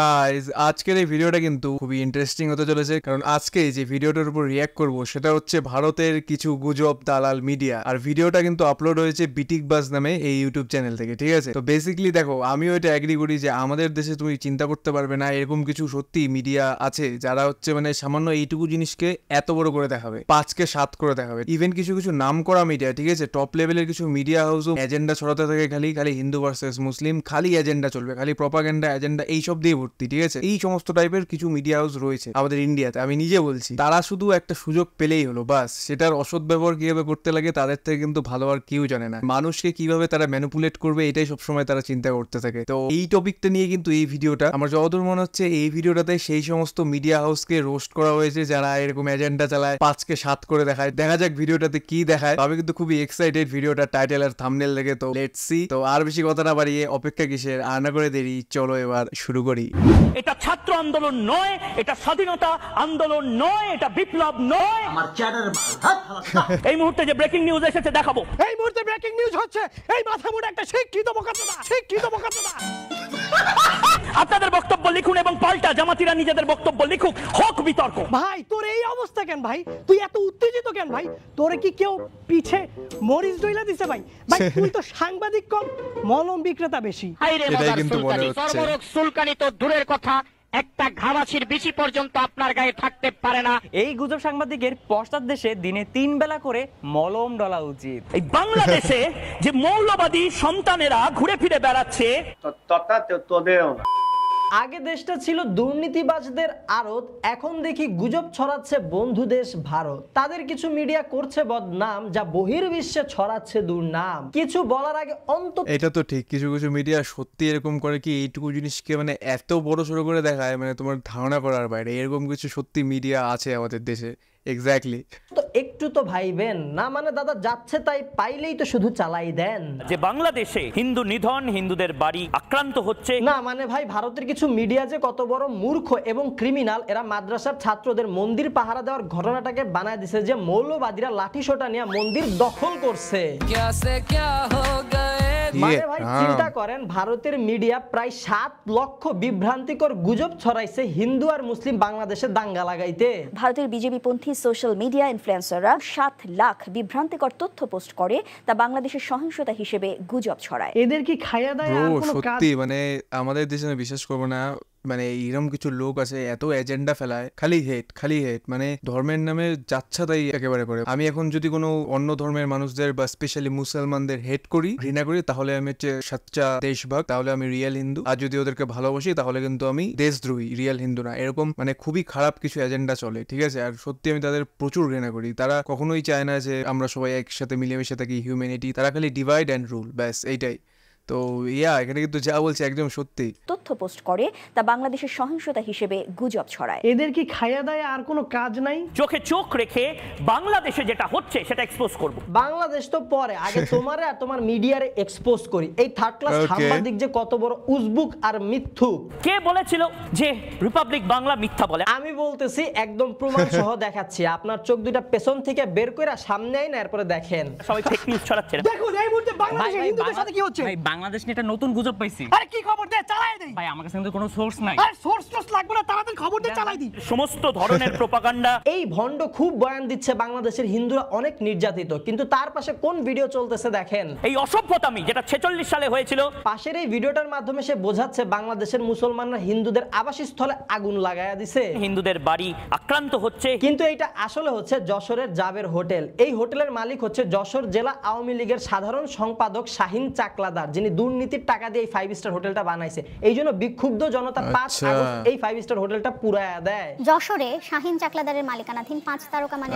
Guys আজকের এই ভিডিওটা কিন্তু খুবই ইন্টারেস্টিং হতে চলেছে কারণ আজকে যে ভিডিওটার উপর রিয়াক্ট করবো সেটা হচ্ছে ভারতের কিছু গুজব দালাল মিডিয়া আর ভিডিওটা কিন্তু আপলোড হয়েছে বিটিক বাস নামে এই ইউটিউব চ্যানেল থেকে ঠিক আছে তো বেসিক্যালি দেখো আমিও এটা অ্যাগ্রি করি যে আমাদের দেশে তুমি চিন্তা করতে পারবে না এরকম কিছু সত্যি মিডিয়া আছে যারা হচ্ছে মানে সামান্য এইটুকু জিনিসকে এত বড় করে দেখাবে পাঁচকে সাত করে দেখাবে ইভেন কিছু কিছু নাম করা মিডিয়া ঠিক আছে টপ লেভেলের কিছু মিডিয়া হাউসও এজেন্ডা ছড়াতে থাকে খালি খালি হিন্দু ভার্সেস মুসলিম খালি এজেন্ডা চলবে খালি প্রপাগেন্ডা এজেন্ডা এইসব দিয়ে দিয়ে ভর্তি ঠিক আছে এই সমস্ত টাইপের কিছু মিডিয়া হাউস রয়েছে আমাদের ইন্ডিয়াতে আমি নিজে বলছি তারা শুধু একটা সুযোগ পেলেই হলো বাস সেটার অসৎ ব্যবহার কিভাবে করতে লাগে তাদের থেকে কিন্তু ভালো আর কেউ জানে না মানুষকে কিভাবে তারা ম্যানুপুলেট করবে এটাই সবসময় তারা চিন্তা করতে থাকে তো এই টপিকটা নিয়ে কিন্তু এই ভিডিওটা আমার যতদূর মনে হচ্ছে এই ভিডিওটাতে সেই সমস্ত মিডিয়া হাউসকে রোস্ট করা হয়েছে যারা এরকম এজেন্ডা চালায় পাঁচকে সাত করে দেখায় দেখা যাক ভিডিওটাতে কি দেখায় তবে কিন্তু খুবই এক্সাইটেড ভিডিওটা টাইটেল আর থামনেল দেখে তো লেটসি তো আর বেশি কথা না বাড়িয়ে অপেক্ষা কিসের আনা করে দেরি চলো এবার শুরু করি পারি এটা ছাত্র আন্দোলন নয় এটা স্বাধীনতা আন্দোলন নয় এটা বিপ্লব নয় আমার চ্যাটার এই মুহূর্তে যে ব্রেকিং নিউজ এসেছে দেখাবো এই মুহূর্তে ব্রেকিং নিউজ হচ্ছে এই মাথা মুড়ে একটা শিক্ষিত মোকাবেলা শিক্ষিত মোকাবেলা আপনাদের বক্তব্য লিখুন এবং পাল্টা জামাতিরা নিজেদের বক্তব্য লিখুক হোক বিতর্ক ভাই তোর এই অবস্থা কেন ভাই তুই এত উত্তেজিত কেন ভাই তোরে কি কেউ পিছে মরিচ ডইলা দিছে ভাই ভাই তুই তো সাংবাদিক কম মলম বিক্রেতা বেশি এটাই কিন্তু মজার হচ্ছে চর্মরোগ সুলকানি তো দূরের কথা একটা ঘাবাছির বেশি পর্যন্ত আপনার গায়ে থাকতে পারে না এই গুজব সাংবাদিকের পশ্চাৎ দেশে দিনে তিন বেলা করে মলম ডলা উচিত এই বাংলাদেশে যে মৌলবাদী সন্তানেরা ঘুরে ফিরে বেড়াচ্ছে তো তোদেরও না আগে দেশটা ছিল দুর্নীতিবাজদের আড়ত এখন দেখি গুজব ছড়াচ্ছে বন্ধু দেশ ভারত তাদের কিছু মিডিয়া করছে বদনাম যা বহির্বিশ্বে ছড়াচ্ছে দুর্নাম কিছু বলার আগে অন্ত এটা তো ঠিক কিছু কিছু মিডিয়া সত্যি এরকম করে কি এইটুকু জিনিসকে মানে এত বড় সড়ো করে দেখায় মানে তোমার ধারণা করার বাইরে এরকম কিছু সত্যি মিডিয়া আছে আমাদের দেশে এক্স্যাক্টলি তো একটু তো ভাইবেন না মানে দাদা যাচ্ছে তাই পাইলেই তো শুধু চালাই দেন যে বাংলাদেশে হিন্দু নিধন হিন্দুদের বাড়ি আক্রান্ত হচ্ছে না মানে ভাই ভারতের কিছু মিডিয়া যে কত বড় মূর্খ এবং ক্রিমিনাল এরা মাদ্রাসার ছাত্রদের মন্দির পাহারা দেওয়ার ঘটনাটাকে বানায় দিছে যে মৌলবাদীরা লাঠি সোটা নিয়ে মন্দির দখল করছে ক্যা হো গয়ে মানে হ্যাঁ। হিন্দু আর মুসলিম দাঙ্গা লাগাইতে ভারতের বিজেপি পন্থী সোশ্যাল মিডিয়া সাত লাখ বিভ্রান্তিকর তথ্য পোস্ট করে তা বাংলাদেশের সহিংসতা হিসেবে গুজব ছড়ায় এদের কি খাইয়া সত্যি মানে আমাদের দেশে বিশেষ করবো না মানে এরম কিছু লোক আছে এত এজেন্ডা ফেলায় খালি হেট খালি হেট মানে ধর্মের নামে যাচ্ছা তাই একেবারে করে আমি এখন যদি কোনো অন্য ধর্মের মানুষদের বা স্পেশালি মুসলমানদের হেট করি ঘৃণা করি তাহলে আমি হচ্ছে সাচ্চা দেশভাগ তাহলে আমি রিয়েল হিন্দু আর যদি ওদেরকে ভালোবাসি তাহলে কিন্তু আমি দেশদ্রোহী রিয়েল হিন্দু না এরকম মানে খুবই খারাপ কিছু এজেন্ডা চলে ঠিক আছে আর সত্যি আমি তাদের প্রচুর ঘৃণা করি তারা কখনোই চায় না যে আমরা সবাই একসাথে মিলেমিশে থাকি হিউম্যানিটি তারা খালি ডিভাইড অ্যান্ড রুল ব্যাস এইটাই তো ইয়া এখানে কিন্তু যা বলছে একদম সত্যি তথ্য পোস্ট করে তা বাংলাদেশের সহিংসতা হিসেবে গুজব ছড়ায় এদের কি খায়া দায় আর কোনো কাজ নাই চোখে চোখ রেখে বাংলাদেশে যেটা হচ্ছে সেটা এক্সপোজ করব বাংলাদেশ তো পরে আগে তোমার আর তোমার মিডিয়ারে এক্সপোজ করি এই থার্ড ক্লাস সাংবাদিক যে কত বড় উজবুক আর মিথ্যু কে বলেছিল যে রিপাবলিক বাংলা মিথ্যা বলে আমি বলতেছি একদম প্রমাণ সহ দেখাচ্ছি আপনার চোখ দুইটা পেছন থেকে বের কইরা সামনে আইনা এরপরে দেখেন সবাই ফেক নিউজ ছড়াচ্ছে দেখুন এই মুহূর্তে বাংলাদেশে হিন্দুদের সাথে কি হচ্ছে বাংলাদেশ নিয়ে একটা নতুন গুজব পাইছি আরে কি খবর দে চালাই দে ভাই আমার কাছে কিন্তু কোনো সোর্স নাই আরে সোর্স সোর্স লাগবে না তাড়াতাড়ি খবর দে চালাই দি সমস্ত ধরনের প্রপাগান্ডা এই ভন্ড খুব বয়ান দিচ্ছে বাংলাদেশের হিন্দুরা অনেক নির্যাতিত কিন্তু তার পাশে কোন ভিডিও চলতেছে দেখেন এই অসভ্যতামি যেটা 46 সালে হয়েছিল পাশের এই ভিডিওটার মাধ্যমে সে বোঝাচ্ছে বাংলাদেশের মুসলমানরা হিন্দুদের আবাসস্থলে আগুন লাগায়া দিছে হিন্দুদের বাড়ি আক্রান্ত হচ্ছে কিন্তু এটা আসলে হচ্ছে যশোরের জাবের হোটেল এই হোটেলের মালিক হচ্ছে যশোর জেলা আওয়ামী লীগের সাধারণ সম্পাদক শাহিন চাকলাদার যিনি দুর্নীতির টাকা দিয়ে এই ফাইভ স্টার হোটেলটা বানাইছে এই জন্য বিক্ষুব্ধ জনতা পাঁচ আচ্ছা। এই ফাইভ স্টার হোটেলটা পুরায়া দেয় যশোরে শাহিন চাকলাদারের মালিকানাধীন পাঁচ তারকা মানে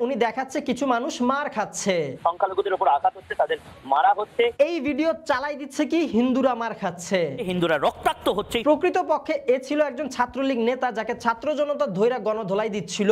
হোটেল কিছু মানুষ মার খাচ্ছে এই ভিডিও চালাই দিচ্ছে কি হিন্দুরা মার খাচ্ছে হিন্দুরা রক্তাক্ত হচ্ছে প্রকৃত পক্ষে এ ছিল একজন ছাত্রলীগ নেতা যাকে ছাত্র জনতা ধৈরা গণধোলাই দিচ্ছে ছিল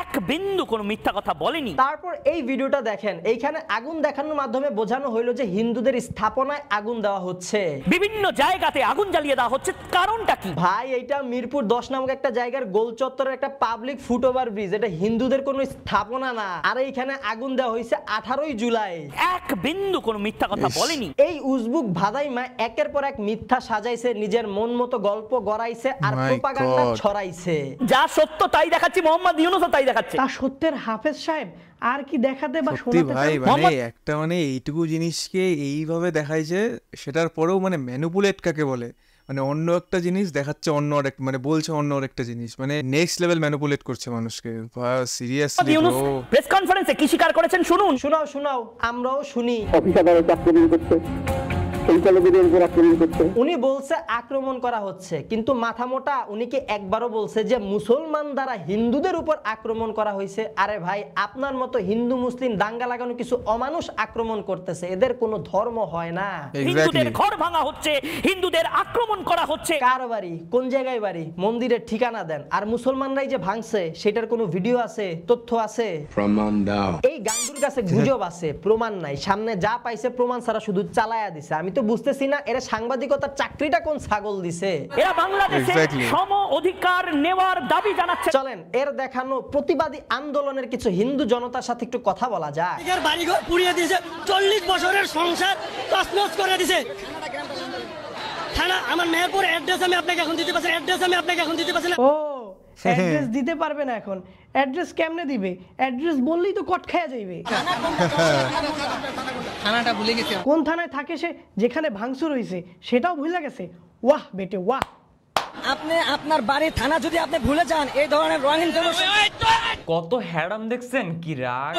এক বিন্দু কোনো মিথ্যা কথা বলেনি তারপর এই ভিডিওটা দেখেন এইখানে আগুন দেখানোর মাধ্যমে বোঝানো হলো যে হিন্দুদের স্থাপনায় আগুন দেওয়া হচ্ছে বিভিন্ন জায়গাতে আগুন জ্বালিয়ে দেওয়া হচ্ছে কারণটা কি ভাই এটা মিরপুর দশ নামক একটা জায়গার গোল চত্বরের একটা পাবলিক ফুটওভার ব্রিজ এটা হিন্দুদের কোনো স্থাপনা না আর এইখানে আগুন দেওয়া হয়েছে আঠারোই জুলাই এক বিন্দু কোনো মিথ্যা কথা বলেনি এই উজবুক ভাদাই মা একের পর এক মিথ্যা সাজাইছে নিজের মন মতো গল্প গড়াইছে আর প্রোপাগান্ডা ছড়াইছে যা সত্য তাই দেখাচ্ছি মোহাম্মদ ইউনুসও তাই দেখাচ্ছে তা সত্যের হাফেজ সাহেব আর কি দেখাতে বা শোনাতে ভাই মানে একটা মানে এইটুকু জিনিসকে এইভাবে দেখাইছে সেটার পরেও মানে ম্যানুপুলেট কাকে বলে মানে অন্য একটা জিনিস দেখাচ্ছে অন্য আরেক মানে বলছে অন্য আরেকটা জিনিস মানে নেক্সট লেভেল ম্যানিপুলেট করছে মানুষকে সিরিয়াসলি প্রেস কনফারেন্সে কি স্বীকার করেছেন শুনুন শোনাও শোনাও আমরাও শুনি অফিসার করছে আক্রমণ উনি বলছে আক্রমণ করা হচ্ছে কিন্তু মাথা মোটা উনিকে একবারও বলছে যে মুসলমান দ্বারা হিন্দুদের উপর আক্রমণ করা হয়েছে আরে ভাই আপনার মতো হিন্দু মুসলিম দাঙ্গা লাগানো কিছু অমানুষ আক্রমণ করতেছে এদের কোনো ধর্ম হয় না হিন্দুদের ঘর ভাঙা হচ্ছে হিন্দুদের আক্রমণ করা হচ্ছে কার বাড়ি কোন জায়গায় বাড়ি মন্দিরের ঠিকানা দেন আর মুসলমানরাই যে ভাঙছে সেটার কোনো ভিডিও আছে তথ্য আছে প্রমাণ দাও এই গাঙ্গুর কাছে গুজব আছে প্রমাণ নাই সামনে যা পাইছে প্রমাণ ছাড়া শুধু চালায়া দিছে আমি তো বুঝতেছি না এরা সাংবাদিকতার চাকরিটা কোন ছাগল দিছে এরা বাংলাদেশে সম অধিকার নেওয়ার দাবি জানাচ্ছে চলেন এর দেখানো প্রতিবাদী আন্দোলনের কিছু হিন্দু জনতার সাথে একটু কথা বলা যায় বাড়িঘর পুড়িয়ে দিয়েছে চল্লিশ বছরের সংসার তছনছ করে দিয়েছে থানা আমার মেয়ের মেহেরপুর অ্যাড্রেস আমি আপনাকে এখন দিতে পারছি অ্যাড্রেস আমি আপনাকে এখন দিতে পারছি না ও অ্যাড্রেস দিতে পারবে না এখন অ্যাড্রেস কেমনে দিবে অ্যাড্রেস বললেই তো কট খায়া যাইবে থানাটা ভুলে গেছে কোন থানায় থাকে সে যেখানে ভাঙচুর হইছে সেটাও ভুলে গেছে ওয়াহ বেটে ওয়াহ আপনি আপনার বাড়ি থানা যদি আপনি ভুলে যান এই ধরনের রং কত হ্যাডাম দেখছেন কি রাগ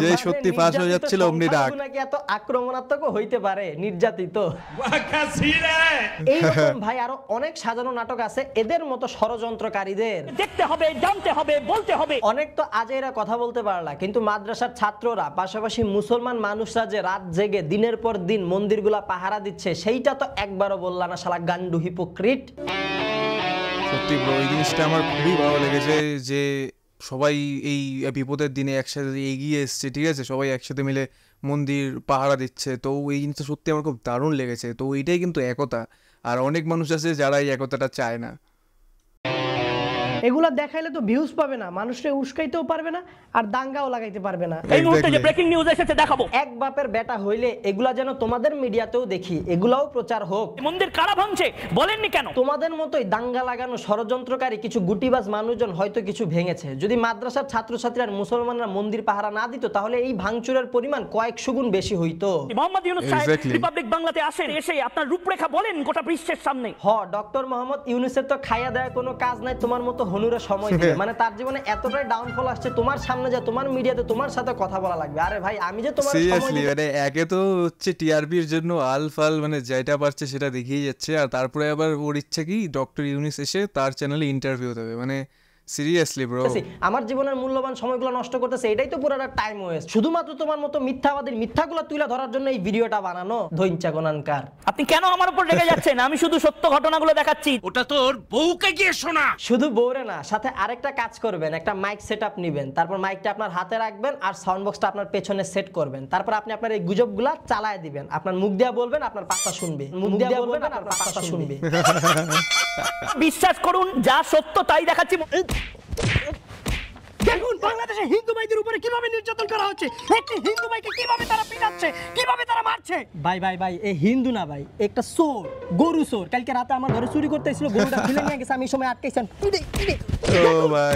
যে সত্যি পাস হয়ে যাচ্ছিল অমনি ডাক নাকি এত আক্রমণাত্মক হইতে পারে নির্যাতিত ভাই আরো অনেক সাজানো নাটক আছে এদের মতো ষড়যন্ত্রকারীদের দেখতে হবে জানতে হবে বলতে হবে অনেক তো আজ এরা কথা বলতে পারলা কিন্তু মাদ্রাসার ছাত্ররা পাশাপাশি মুসলমান মানুষরা যে রাত জেগে দিনের পর দিন মন্দিরগুলা পাহারা দিচ্ছে সেইটা তো একবারও বললা না শালা গান্ডু হলো হিপোক্রিট সত্যি এই জিনিসটা আমার খুবই ভালো লেগেছে যে সবাই এই বিপদের দিনে একসাথে এগিয়ে এসছে ঠিক আছে সবাই একসাথে মিলে মন্দির পাহারা দিচ্ছে তো এই জিনিসটা সত্যি আমার খুব দারুণ লেগেছে তো এইটাই কিন্তু একতা আর অনেক মানুষ আছে যারা এই একতাটা চায় না হ্যাঁ। এগুলা দেখাইলে তো ভিউজ পাবে না মানুষকে উস্কাইতেও পারবে না আর দাঙ্গাও লাগাইতে পারবে না এই মুহূর্তে যে ব্রেকিং নিউজ এসেছে দেখাবো এক বাপের বেটা হইলে এগুলা যেন তোমাদের মিডিয়াতেও দেখি এগুলাও প্রচার হোক মন্দির কারা ভাঙছে বলেননি কেন তোমাদের মতোই দাঙ্গা লাগানো ষড়যন্ত্রকারী কিছু গুটিবাজ মানুষজন হয়তো কিছু ভেঙেছে যদি মাদ্রাসার ছাত্রছাত্রী আর মুসলমানরা মন্দির পাহারা না দিত তাহলে এই ভাঙচুরের পরিমাণ কয়েকশো গুণ বেশি হইতো মোহাম্মদ ইউনুস সাহেব রিপাবলিক বাংলাতে আসেন এসে আপনার রূপরেখা বলেন গোটা বিশ্বের সামনে হ ডক্টর মোহাম্মদ ইউনুসের তো খাইয়া দেয়া কোনো কাজ নাই তোমার মতো ঘনুরা সময় দিয়ে মানে তার জীবনে এতটাই ডাউনফল আসছে তোমার সামনে যে তোমার মিডিয়াতে তোমার সাথে কথা বলা লাগবে আরে ভাই আমি যে তোমার সিরিয়াসলি মানে একে তো হচ্ছে টিআরপির জন্য আলফাল মানে যেটা পারছে সেটা দেখিয়ে যাচ্ছে আর তারপরে আবার ওর ইচ্ছা কি ডক্টর ইউনিস এসে তার চ্যানেলে ইন্টারভিউ দেবে মানে সিরিয়াসলি আচ্ছা, ব্রো আমার জীবনের মূল্যবান সময়গুলো নষ্ট করতেছে এটাই তো পুরোটা টাইম ওয়েস্ট শুধুমাত্র তোমার মতো মিথ্যাবাদীর মিথ্যাগুলো তুলে ধরার জন্য এই ভিডিওটা বানানো ধৈঞ্চা গোনানকার আপনি কেন আমার উপর রেগে যাচ্ছেন আমি শুধু সত্য ঘটনাগুলো দেখাচ্ছি ওটা তোর বউকে গিয়ে শোনা শুধু বউরে না সাথে আরেকটা কাজ করবেন একটা মাইক সেটআপ নেবেন তারপর মাইকটা আপনার হাতে রাখবেন আর সাউন্ড বক্সটা আপনার পেছনে সেট করবেন তারপর আপনি আপনার এই গুজবগুলো চালায় দিবেন আপনার মুখ দিয়া বলবেন আপনার পাতা শুনবে মুখ দিয়া বলবেন আপনার পাতা শুনবে বিশ্বাস করুন যা সত্য তাই দেখাচ্ছি দেখুন বাংলাদেশে হিন্দু ভাইদের উপরে কিভাবে নির্যাতন করা হচ্ছে একটি হিন্দু ভাইকে কিভাবে তারা পিটাচ্ছে যাচ্ছে ভাই ভাই ভাই এ হিন্দু না ভাই একটা গরু কালকে রাতে আমার ঘরে চুরি করতে এসেছিল গরুটা ফেলে নিয়ে গেছে আমি সময়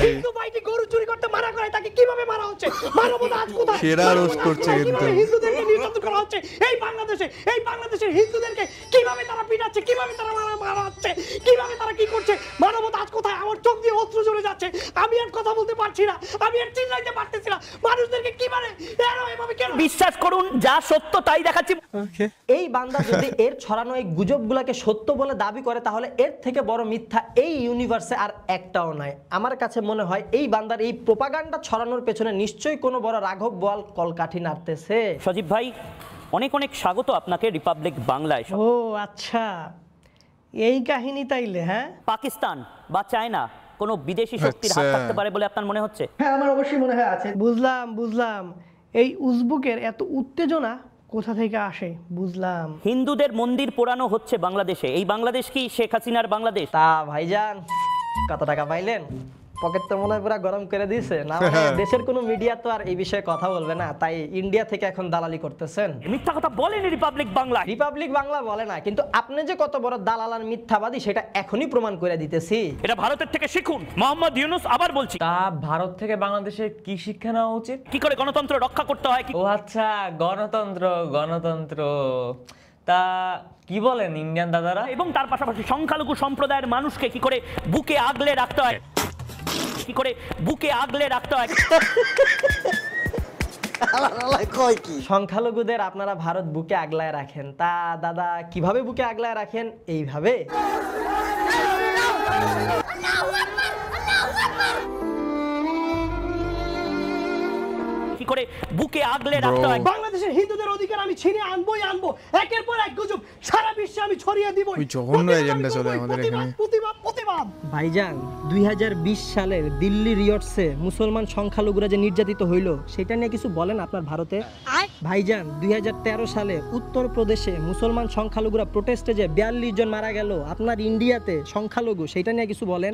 হিন্দু গরু চুরি করতে মারা করে তাকে কিভাবে মারা হচ্ছে আজ কোথায় সেরা রোস্ট করছে কিন্তু করা হচ্ছে এই বাংলাদেশে এই হিন্দুদেরকে কিভাবে তারা পিটাচ্ছে কিভাবে তারা মারা মারা হচ্ছে কিভাবে তারা কি করছে মানবতা আজ কোথায় আমার চোখ দিয়ে অশ্রু চলে যাচ্ছে আমি আর কথা বলতে পারছি না আমি আর চিল্লাইতে পারতেছি না মানুষদেরকে কিভাবে এভাবে কেন বিশ্বাস করুন যা সত্য তাই দেখাচ্ছি এই বান্দা যদি এর ছড়ানো এই গুজবগুলোকে সত্য বলে দাবি করে তাহলে এর থেকে বড় মিথ্যা এই ইউনিভার্সে আর একটাও নাই আমার কাছে মনে হয় এই বান্দার এই প্রোপাগান্ডা ছড়ানোর পেছনে নিশ্চয়ই কোনো বড় রাঘব বল কলকাঠি নাড়তেছে সজীব ভাই অনেক অনেক স্বাগত আপনাকে রিপাবলিক বাংলায় ও আচ্ছা এই কাহিনী তাইলে হ্যাঁ পাকিস্তান বা চায়না কোনো বিদেশি আচ্ছা। শক্তির হাত থাকতে পারে বলে আপনার মনে হচ্ছে হ্যাঁ আমার অবশ্যই মনে হয় আছে বুঝলাম বুঝলাম এই উজবুকের এত উত্তেজনা কোথা থেকে আসে বুঝলাম হিন্দুদের মন্দির পোড়ানো হচ্ছে বাংলাদেশে এই বাংলাদেশ কি শেখ হাসিনার বাংলাদেশ তা ভাইজান কত টাকা পাইলেন পকেট তো মনে হয় পুরো গরম করে দিয়েছে না মানে হ্যাঁ। দেশের কোনো মিডিয়া তো আর এই বিষয়ে কথা বলবে না তাই ইন্ডিয়া থেকে এখন দালালি করতেছেন মিথ্যা কথা বলেনি রিপাবলিক বাংলা রিপাবলিক বাংলা বলে না কিন্তু আপনি যে কত বড় দালাল আর মিথ্যাবাদী সেটা এখনই প্রমাণ করে দিতেছি এটা ভারতের থেকে শিখুন মোহাম্মদ ইউনুস আবার বলছি তা ভারত থেকে বাংলাদেশে কি শিক্ষা নেওয়া উচিত কি করে গণতন্ত্র রক্ষা করতে হয় ও আচ্ছা গণতন্ত্র গণতন্ত্র তা কি বলেন ইন্ডিয়ান দাদারা এবং তার পাশাপাশি সংখ্যালঘু সম্প্রদায়ের মানুষকে কি করে বুকে আগলে রাখতে হয় কি করে বুকে আগলে রাখতে হয় সংখ্যালঘুদের আপনারা ভারত বুকে আগলায় রাখেন তা দাদা কিভাবে বুকে আগলায় রাখেন এইভাবে কি করে বুকে আগলে রাখতে হয় বাংলাদেশের হিন্দুদের অধিকার আমি ছিনিয়ে আনবোই আনবো একের পর এক গুজব সারা বিশ্বে আমি ছড়িয়ে দিব জঘন্য এজেন্ডা চলে আমাদের এখানে প্রতিবাদ প্রতিবাদ ভাইজান 2020 সালের দিল্লি রিয়টসে মুসলমান সংখ্যালঘুরা যে নির্যাতিত হইল সেটা নিয়ে কিছু বলেন আপনার ভারতে ভাইজান 2013 সালে উত্তর প্রদেশে মুসলমান সংখ্যালঘুরা প্রোটেস্টে যে 42 জন মারা গেল আপনার ইন্ডিয়াতে সংখ্যালঘু সেটা নিয়ে কিছু বলেন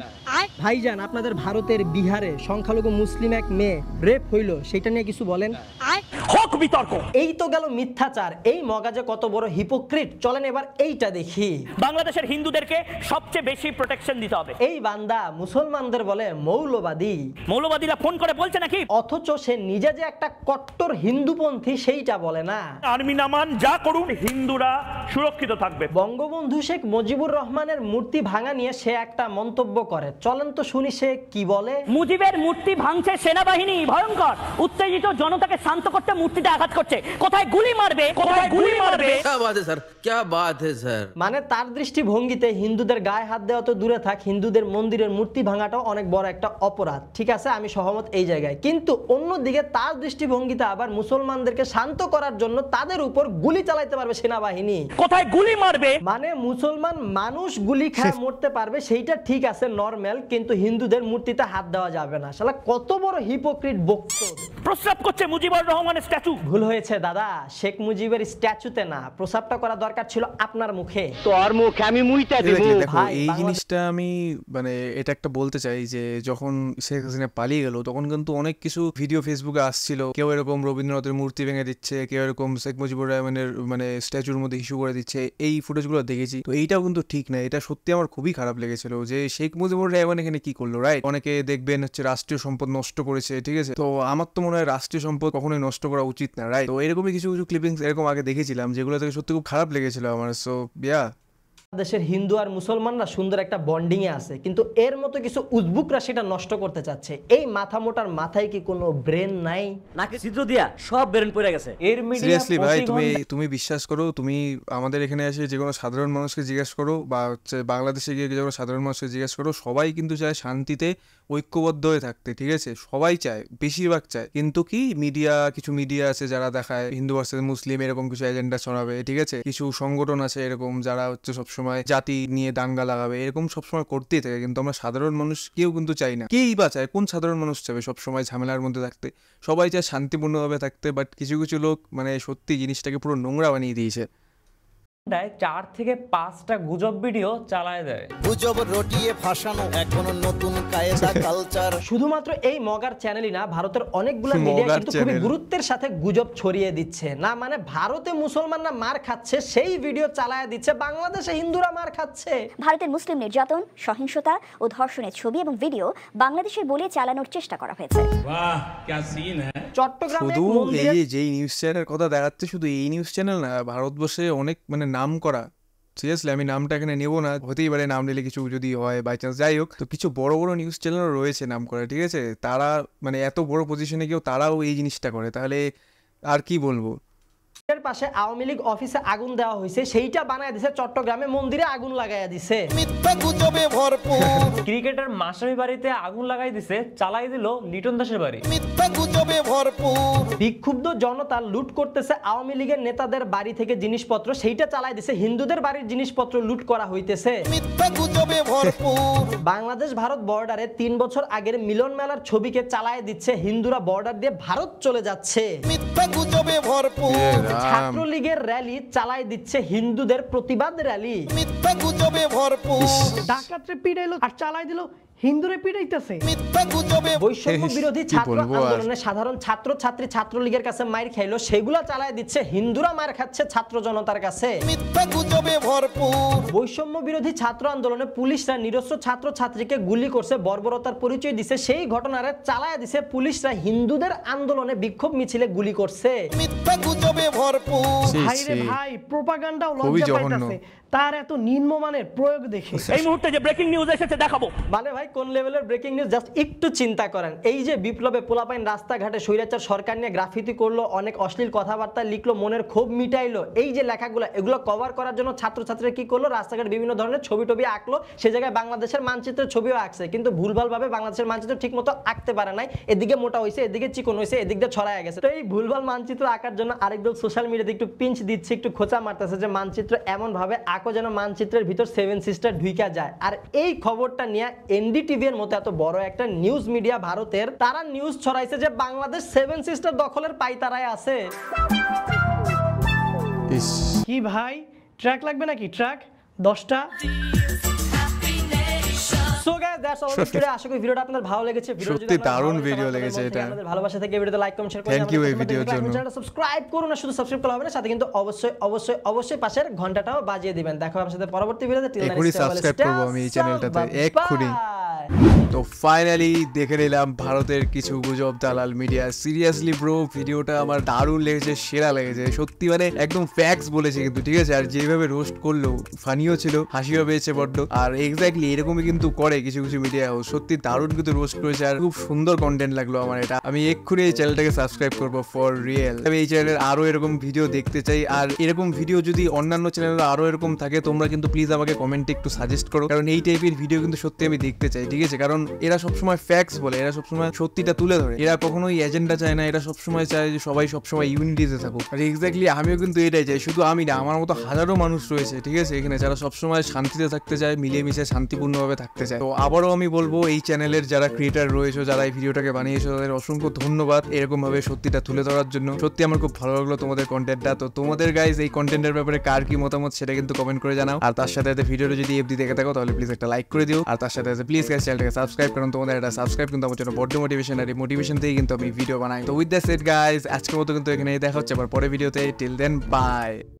ভাইজান আপনাদের ভারতের বিহারে সংখ্যালঘু মুসলিম এক মেয়ে রেপ হইল সেটা নিয়ে কিছু কিছু বলেন হক বিতর্ক এই তো গেল মিথ্যাচার এই মগাজে কত বড় হিপোক্রিট চলেন এবার এইটা দেখি বাংলাদেশের হিন্দুদেরকে সবচেয়ে বেশি প্রোটেকশন দিতে হবে এই বান্দা মুসলমানদের বলে মৌলবাদী মৌলবাদীরা ফোন করে বলছে নাকি অথচ সে নিজে যে একটা কট্টর হিন্দুপন্থী সেইটা বলে না আর্মি নামান যা করুন হিন্দুরা সুরক্ষিত থাকবে বঙ্গবন্ধু শেখ মুজিবুর রহমানের মূর্তি ভাঙা নিয়ে সে একটা মন্তব্য করে চলেন তো শুনি সে কি বলে মুজিবের মূর্তি ভাঙছে সেনাবাহিনী ভয়ঙ্কর উত্তেজিত जो জনতাকে শান্ত করতে মূর্তিতে আঘাত করছে কোথায় গুলি মারবে কোথায় গুলি মারবে কি কি বাত বাত হে হে স্যার স্যার মানে তার দৃষ্টি ভঙ্গিতে হিন্দুদের গায়ে হাত দেওয়া তো দূরে থাক হিন্দুদের মন্দিরের মূর্তি ভাঙাটাও অনেক বড় একটা অপরাধ ঠিক আছে আমি সহমত এই জায়গায় কিন্তু অন্য দিকে তার দৃষ্টিভঙ্গিতে আবার মুসলমানদেরকে শান্ত করার জন্য তাদের উপর গুলি চালাতে পারবে সেনাবাহিনী কোথায় গুলি মারবে মানে মুসলমান মানুষ গুলি খায় মরতে পারবে সেইটা ঠিক আছে নরমাল কিন্তু হিন্দুদের মূর্তিতে হাত দেওয়া যাবে না শালা কত বড় হিপোক্রিট বক্তব্য প্রশ্ন করছে মুজিবুর রহমানের স্ট্যাচু ভুল হয়েছে দাদা শেখ মুজিবের স্ট্যাচুতে না করা দরকার ছিল আপনার মুখে তোর মুখে আমি মুইতা দেব এই জিনিসটা আমি মানে এটা একটা বলতে চাই যে যখন শেখ হাসিনা পালিয়ে গেল তখন কিন্তু অনেক কিছু ভিডিও ফেসবুকে আসছিল কেউ এরকম রবীন্দ্রনাথের মূর্তি ভেঙে দিচ্ছে কেউ এরকম শেখ মুজিবুর রহমানের মানে স্ট্যাচুর মধ্যে ইস্যু করে দিচ্ছে এই ফুটেজগুলো দেখেছি তো এইটাও কিন্তু ঠিক না এটা সত্যি আমার খুবই খারাপ লেগেছিল যে শেখ মুজিবুর রহমান এখানে কি করলো রাইট অনেকে দেখবেন হচ্ছে রাষ্ট্রীয় সম্পদ নষ্ট করেছে ঠিক আছে তো আমার তো মনে হয় রাষ্ট্রীয় সম্পদ কখনোই নষ্ট করা উচিত না রাইট তো এরকমই কিছু কিছু ক্লিপিংস এরকম আগে দেখেছিলাম যেগুলো থেকে সত্যি খুব খারাপ লেগেছিল আমার সো ইয়া দেশের হিন্দু আর মুসলমানরা সুন্দর একটা বন্ডিংয়ে আছে কিন্তু এর মতো কিছু উদ্বুকরা সেটা নষ্ট করতে চাচ্ছে এই মাথা মোটার মাথায় কি কোনো ব্রেন নাই নাকি চিত্র দিয়া সব ব্রেন পড়ে গেছে এর সিরিয়াসলি ভাই তুমি তুমি বিশ্বাস করো তুমি আমাদের এখানে এসে যে কোনো সাধারণ মানুষকে জিজ্ঞেস করো বা হচ্ছে বাংলাদেশে গিয়ে যে কোনো সাধারণ মানুষকে জিজ্ঞেস করো সবাই কিন্তু চায় শান্তিতে ঐক্যবদ্ধ হয়ে থাকতে ঠিক আছে সবাই চায় বেশিরভাগ চায় কিন্তু কি মিডিয়া কিছু মিডিয়া আছে যারা দেখায় হিন্দু ভার্সেস মুসলিম এরকম কিছু এজেন্ডা ছড়াবে ঠিক আছে কিছু সংগঠন আছে এরকম যারা হচ্ছে সব সবসময় জাতি নিয়ে দাঙ্গা লাগাবে এরকম সবসময় করতেই থাকে কিন্তু আমরা সাধারণ মানুষ কেউ কিন্তু চাই না কেই বা চায় কোন সাধারণ মানুষ চাবে সবসময় ঝামেলার মধ্যে থাকতে সবাই চায় শান্তিপূর্ণভাবে থাকতে বাট কিছু কিছু লোক মানে সত্যি জিনিসটাকে পুরো নোংরা বানিয়ে দিয়েছে ঘন্টায় চার থেকে পাঁচটা গুজব ভিডিও চালায় দেয় গুজব রটিয়ে ফাঁসানো এখন নতুন কায়দা কালচার শুধুমাত্র এই মগার চ্যানেলই না ভারতের অনেকগুলো মিডিয়া কিন্তু খুবই গুরুত্বের সাথে গুজব ছড়িয়ে দিচ্ছে না মানে ভারতে মুসলমানরা মার খাচ্ছে সেই ভিডিও চালায় দিচ্ছে বাংলাদেশে হিন্দুরা মার খাচ্ছে ভারতের মুসলিম নির্যাতন সহিংসতা ও ধর্ষণের ছবি এবং ভিডিও বাংলাদেশের বলে চালানোর চেষ্টা করা হয়েছে বাহ क्या सीन है চট্টগ্রামে শুধু এই যে নিউজ চ্যানেলের কথা দেখাচ্ছে শুধু এই নিউজ চ্যানেল না ভারতবর্ষে অনেক মানে নাম করা সিরিয়াসলি আমি নামটা এখানে নেবো না হতেই পারে নাম নিলে কিছু যদি হয় বাই চান্স যাই হোক তো কিছু বড় বড় নিউজ চ্যানেলও রয়েছে নাম করা ঠিক আছে তারা মানে এত বড় পজিশনে গিয়েও তারাও এই জিনিসটা করে তাহলে আর কি বলবো এর পাশে আওয়ামী লীগ অফিসে আগুন দেওয়া হয়েছে সেইটা বানায় দিছে চট্টগ্রামে মন্দিরে আগুন লাগাইয়া দিছে ক্রিকেটার মাসামি বাড়িতে আগুন লাগাই দিছে চালাই দিল লিটন দাসের বাড়ি গুজবে ভরপুর বিক্ষুব্ধ জনতা লুট করতেছে আওয়ামী লীগের নেতাদের বাড়ি থেকে জিনিসপত্র সেইটা চালায় দিছে হিন্দুদের বাড়ির জিনিসপত্র লুট করা হইতেছে বাংলাদেশ ভারত বর্ডারে তিন বছর আগের মিলন মেলার ছবিকে চালায় দিচ্ছে হিন্দুরা বর্ডার দিয়ে ভারত চলে যাচ্ছে ছাত্রলীগের র্যালি চালায় দিচ্ছে হিন্দুদের প্রতিবাদ র্যালি ডাকাতরে পিড়াইলো আর চালায় দিল হিন্দুরে পিড়াইতেছে বৈষম্য বিরোধী ছাত্র আন্দোলনে সাধারণ ছাত্র ছাত্রী ছাত্রলীগের কাছে মায়ের সেগুলা চালায় দিচ্ছে হিন্দুরা মার খাচ্ছে ছাত্র জনতার কাছে বৈষম্য বিরোধী ছাত্র আন্দোলনে পুলিশরা নিরস্ত্র ছাত্র ছাত্রীকে গুলি করছে বর্বরতার পরিচয় দিছে সেই ঘটনারে চালায় দিছে পুলিশরা হিন্দুদের আন্দোলনে বিক্ষোভ মিছিলে গুলি করছে ভাই প্রোপাগান্ডাও লজ্জা পাইতাছে তার এত নিম্নমানের প্রয়োগ দেখে এই মুহূর্তে যে ব্রেকিং নিউজ এসেছে দেখাবো মানে ভাই কোন লেভেলের ব্রেকিং নিউজ জাস্ট একটু চিন্তা করেন এই যে বিপ্লবে পোলাপাইন রাস্তাঘাটে স্বৈরাচার সরকার নিয়ে গ্রাফিতি করলো অনেক অশ্লীল কথাবার্তা লিখলো মনের ক্ষোভ মিটাইলো এই যে লেখাগুলো এগুলো কভার করার জন্য ছাত্রছাত্রীরা কি করলো রাস্তাঘাটে বিভিন্ন ধরনের ছবি টবি আঁকলো সে জায়গায় বাংলাদেশের মানচিত্রের ছবিও আঁকছে কিন্তু ভুলভালভাবে বাংলাদেশের মানচিত্র ঠিক মতো আঁকতে পারে নাই এদিকে মোটা হয়েছে এদিকে চিকন হয়েছে এদিক দিয়ে ছড়ায় গেছে তো এই ভুলভাল মানচিত্র আঁকার জন্য আরেকদম সোশ্যাল মিডিয়াতে একটু পিঞ্চ দিচ্ছে একটু খোঁচা মারতেছে যে মানচিত্র এমনভাবে আঁক তাকেও যেন মানচিত্রের ভিতর সেভেন সিস্টার ঢুইকা যায় আর এই খবরটা নিয়ে এনডিটিভি এর মতো এত বড় একটা নিউজ মিডিয়া ভারতের তারা নিউজ ছড়াইছে যে বাংলাদেশ সেভেন সিস্টার দখলের পাইতারায় আছে কি ভাই ট্র্যাক লাগবে নাকি ট্র্যাক দশটা ভালোবাসা থেকে হবে না কিন্তু অবশ্যই অবশ্যই অবশ্যই পাশের ঘন্টাটাও বাজিয়ে দিবেন দেখো আমার সাথে পরবর্তী ভিডিওতে টিল তো ফাইনালি দেখে নিলাম ভারতের কিছু গুজব দালাল মিডিয়া সিরিয়াসলি ব্রো ভিডিওটা আমার দারুণ লেগেছে সেরা লেগেছে সত্যি মানে একদম ফ্যাক্স বলেছে কিন্তু ঠিক আছে আর যেভাবে রোস্ট করলো ফানিও ছিল হাসিও পেয়েছে বড্ড আর এক্স্যাক্টলি এরকমই কিন্তু করে কিছু কিছু মিডিয়া ও সত্যি দারুণ কিন্তু রোস্ট করেছে আর খুব সুন্দর কন্টেন্ট লাগলো আমার এটা আমি এক্ষুনি এই চ্যানেলটাকে সাবস্ক্রাইব করবো ফর রিয়েল আমি এই চ্যানেলের আরও এরকম ভিডিও দেখতে চাই আর এরকম ভিডিও যদি অন্যান্য চ্যানেলে আরও এরকম থাকে তোমরা কিন্তু প্লিজ আমাকে কমেন্টে একটু সাজেস্ট করো কারণ এই টাইপের ভিডিও কিন্তু সত্যি আমি দেখতে চাই ঠিক আছে কারণ কারণ এরা সবসময় ফ্যাক্স বলে এরা সবসময় সত্যিটা তুলে ধরে এরা কখনোই এজেন্ডা চায় না এরা সবসময় চায় যে সবাই সবসময় ইউনিটিতে থাকুক আর এক্স্যাক্টলি আমিও কিন্তু এটাই চাই শুধু আমি না আমার মতো হাজারো মানুষ রয়েছে ঠিক আছে এখানে যারা সবসময় শান্তিতে থাকতে চায় মিলেমিশে শান্তিপূর্ণভাবে থাকতে চায় তো আবারও আমি বলবো এই চ্যানেলের যারা ক্রিয়েটার রয়েছে যারা এই ভিডিওটাকে বানিয়েছো তাদের অসংখ্য ধন্যবাদ এরকম ভাবে সত্যিটা তুলে ধরার জন্য সত্যি আমার খুব ভালো লাগলো তোমাদের কন্টেন্টটা তো তোমাদের গাইজ এই কন্টেন্টের ব্যাপারে কার কি মতামত সেটা কিন্তু কমেন্ট করে জানাও আর তার সাথে ভিডিওটা যদি এফ দিতে থাকো তাহলে প্লিজ একটা লাইক করে দিও আর তার সাথে প্লিজ গাইজ চ্যানেলটাকে সাবস্ক্রাইব করুন তোমাদের একটা সাবস্ক্রাইব কিন্তু আমার জন্য বড্ড মোটিভেশন আর এই মোটিভেশন দিয়ে কিন্তু আমি ভিডিও বানাই তো উইথ দ্য সেট গাইজ আজকের মতো কিন্তু এখানে দেখা হচ্ছে আবার পরে ভিডিওতে টিল দেন বাই